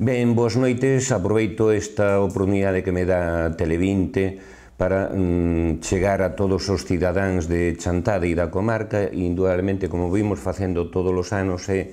Ben, boas noites, aproveito esta oportunidade que me dá Televinte para mm, chegar a todos os cidadáns de Chantada e da comarca e indudablemente como vimos facendo todos os anos é eh,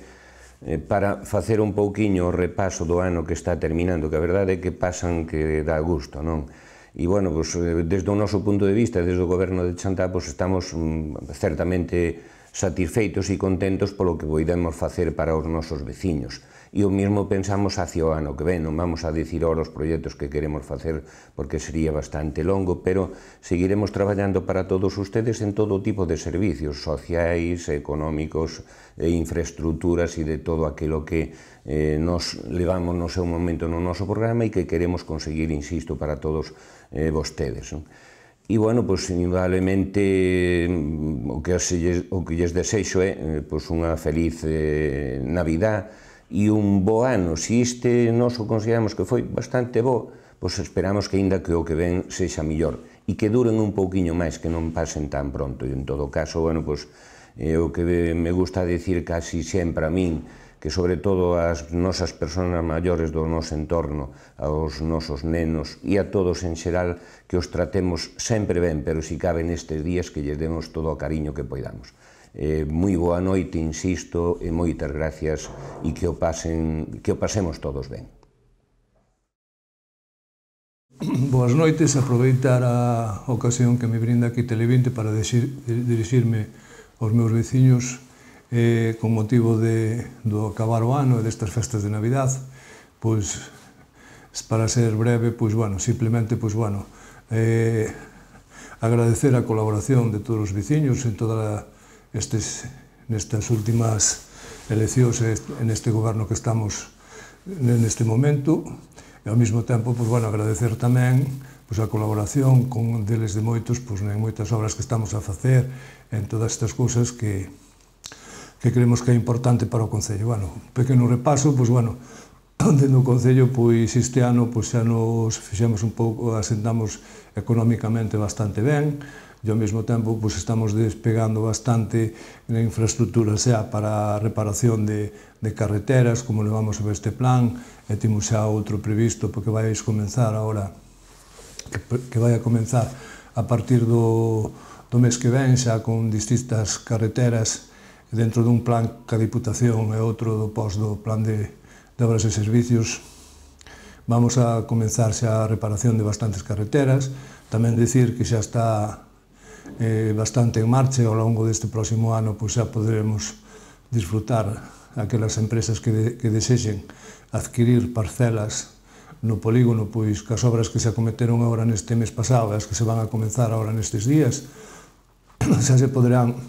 eh, para facer un pouquiño o repaso do ano que está terminando, que a verdade é que pasan que dá gusto, non? E, bueno, pues, eh, desde o noso punto de vista, desde o goberno de Chantada, pues, estamos mm, certamente satisfeitos e contentos polo que podemos facer para os nosos veciños. E o mismo pensamos hacia o ano que ven, non vamos a dicir ora os proxectos que queremos facer porque sería bastante longo, pero seguiremos traballando para todos ustedes en todo tipo de servicios sociais, económicos, infraestructuras e de todo aquilo que eh, nos levamos no seu momento no noso programa e que queremos conseguir, insisto, para todos eh, vostedes. Non? E, bueno, pois, indudablemente, mm, o que, as, o que lles desexo é eh, pois, unha feliz eh, Navidad e un bo ano. Se este nos o consideramos que foi bastante bo, pois esperamos que aínda que o que ven sexa millor e que duren un pouquiño máis, que non pasen tan pronto. E, en todo caso, bueno, pois, o que me gusta decir casi sempre a min, que sobre todo as nosas personas maiores do noso entorno, aos nosos nenos e a todos en xeral que os tratemos sempre ben, pero si cabe nestes días que lle demos todo o cariño que poidamos. Eh, moi boa noite, insisto, e moitas gracias e que o pasen que o pasemos todos ben. Boas noites, aproveitar a ocasión que me brinda aquí Televinte para dirixirme aos meus veciños eh, con motivo de, do acabar o ano e destas festas de Navidad, pois, para ser breve, pois, bueno, simplemente, pois, bueno, eh, agradecer a colaboración de todos os veciños en toda estes, nestas últimas eleccións en este goberno que estamos neste momento e ao mesmo tempo, pois, bueno, agradecer tamén pois, a colaboración con deles de moitos pois, en moitas obras que estamos a facer en todas estas cousas que, que creemos que é importante para o Concello. Bueno, un pequeno repaso, pois, bueno, onde no Concello, pois, este ano, pois, xa nos fixemos un pouco, asentamos económicamente bastante ben, e ao mesmo tempo pois, estamos despegando bastante na infraestructura, sea para a reparación de, de carreteras, como levamos a este plan, e temos xa outro previsto porque vai comenzar agora, que, que vai a comenzar a partir do, do mes que ven xa con distintas carreteras dentro dun plan ca Diputación e outro do pos do plan de, de obras e servicios vamos a comenzar xa a reparación de bastantes carreteras tamén dicir que xa está eh, bastante en marcha ao longo deste próximo ano pois xa poderemos disfrutar aquelas empresas que, de, que desexen adquirir parcelas no polígono, pois que as obras que se acometeron agora neste mes pasado e as que se van a comenzar agora nestes días xa se poderán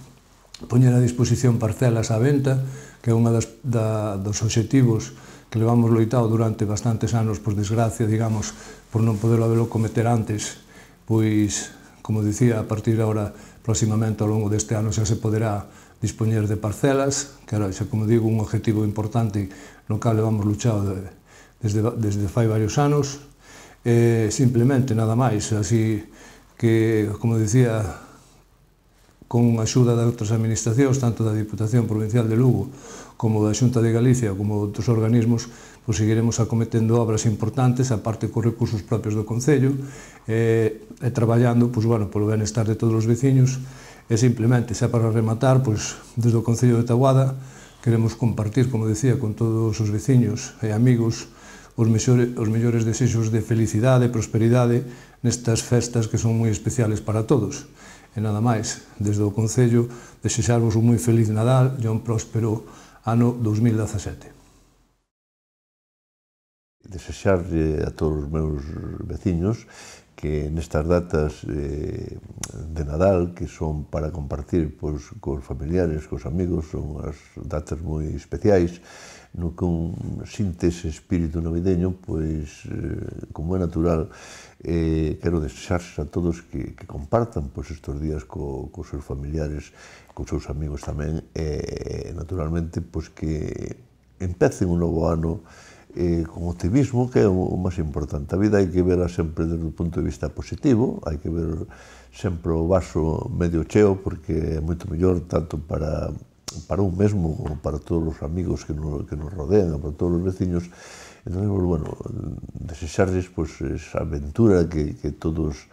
poñer a disposición parcelas á venta, que é unha das, da, dos obxectivos que levamos loitado durante bastantes anos, por desgracia, digamos, por non poderlo haberlo cometer antes, pois, como dicía, a partir de ahora, próximamente, ao longo deste ano, xa se poderá dispoñer de parcelas, que era, xa como digo, un objetivo importante no cal levamos luchado de, desde, desde fai varios anos, e eh, simplemente nada máis, así que, como dicía, con a axuda de outras administracións, tanto da Diputación Provincial de Lugo como da Xunta de Galicia, como outros organismos, pois seguiremos acometendo obras importantes, aparte co recursos propios do Concello, e, e traballando pois, bueno, polo benestar de todos os veciños, e simplemente, xa para rematar, pois, desde o Concello de Taguada, queremos compartir, como decía, con todos os veciños e amigos os mellores, os mellores desexos de felicidade, prosperidade nestas festas que son moi especiales para todos. E nada máis, desde o Concello, desexarvos un moi feliz Nadal e un próspero ano 2017. Desexarlle a todos os meus veciños que nestas datas eh, de Nadal, que son para compartir pois, cos familiares, cos amigos, son as datas moi especiais, no que un sinte ese espírito navideño, pois, eh, como é natural, eh, quero desexarse a todos que, que compartan pois, estes días co, co seus familiares, cos seus amigos tamén, e, eh, naturalmente, pois, que empecen un novo ano eh, con optimismo, que é o, o máis importante. A vida hai que verla sempre desde o punto de vista positivo, hai que ver sempre o vaso medio cheo, porque é moito mellor tanto para para un mesmo, para todos os amigos que nos, que nos rodean, para todos os veciños, Entón, bueno, desexarles pois, esa aventura que, que todos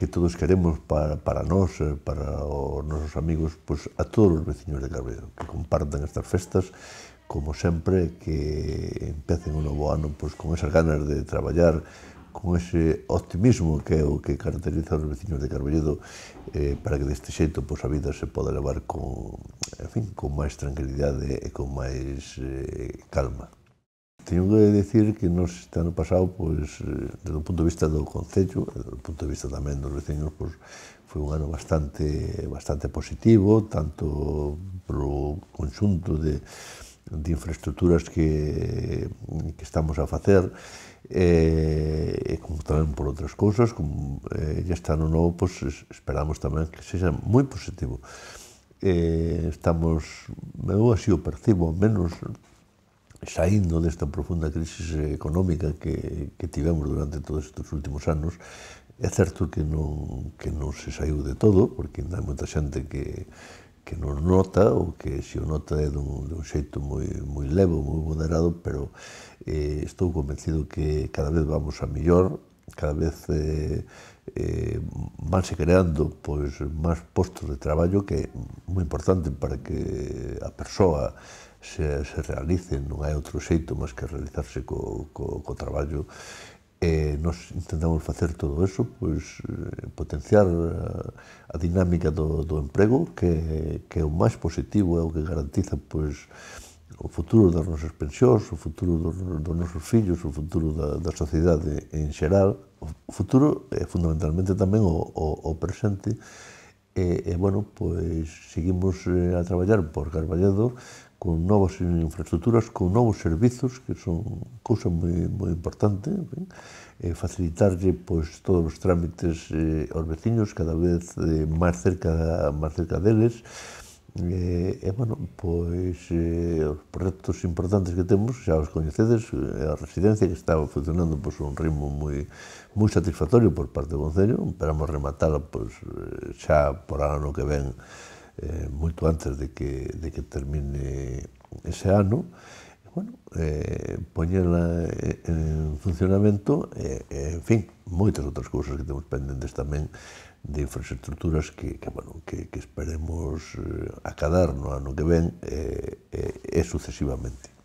que todos queremos para, para nós, eh, para os nosos amigos, pois, a todos os veciños de Carbedo, que compartan estas festas, como sempre, que empecen un novo ano pois, con esas ganas de traballar, con ese optimismo que é o que caracteriza os veciños de Carballedo eh, para que deste xeito pois, a vida se poda levar con, en fin, con máis tranquilidade e con máis eh, calma. Tenho que decir que nos este ano pasado, pois, eh, desde o punto de vista do Concello, desde o punto de vista tamén dos veciños, pois, foi un ano bastante, bastante positivo, tanto pro conxunto de, de infraestructuras que, que estamos a facer, eh, como tamén por outras cousas, como eh, este ano novo, pois, esperamos tamén que sexa moi positivo. Eh, estamos, eu así o percibo, menos saindo desta profunda crisis económica que, que tivemos durante todos estes últimos anos, é certo que non, que non se saiu de todo, porque ainda hai moita xente que, que non nota, ou que se o nota é dun, dun xeito moi, moi levo, moi moderado, pero eh, estou convencido que cada vez vamos a mellor, cada vez eh, eh, vanse creando pois, máis postos de traballo que é moi importante para que a persoa se, se realicen, non hai outro xeito máis que realizarse co, co, co traballo e nos intentamos facer todo eso, pois eh, potenciar a, eh, a dinámica do, do emprego, que, que é o máis positivo, é o que garantiza pois, o futuro das nosas pensións, o futuro dos, dos nosos fillos, o futuro da, da sociedade en xeral, o futuro é fundamentalmente tamén o, o, o presente, e, e bueno, pois seguimos eh, a traballar por Carballedo con novas infraestructuras, con novos servizos, que son cousa moi, moi importante, ben, eh, facilitarlle pois, todos os trámites eh, aos veciños cada vez eh, máis cerca, máis cerca deles, eh, e, eh, bueno, pois, eh, os proxectos importantes que temos, xa os coñecedes, eh, a residencia que está funcionando pois, un ritmo moi, moi satisfactorio por parte do Concello, esperamos rematala pois, eh, xa por ano que ven, eh, moito antes de que, de que termine ese ano, bueno, eh, poñela en funcionamento, e, eh, en fin, moitas outras cousas que temos pendentes tamén de infraestructuras que, que, bueno, que, que esperemos eh, acadar no ano que ven eh, eh, sucesivamente.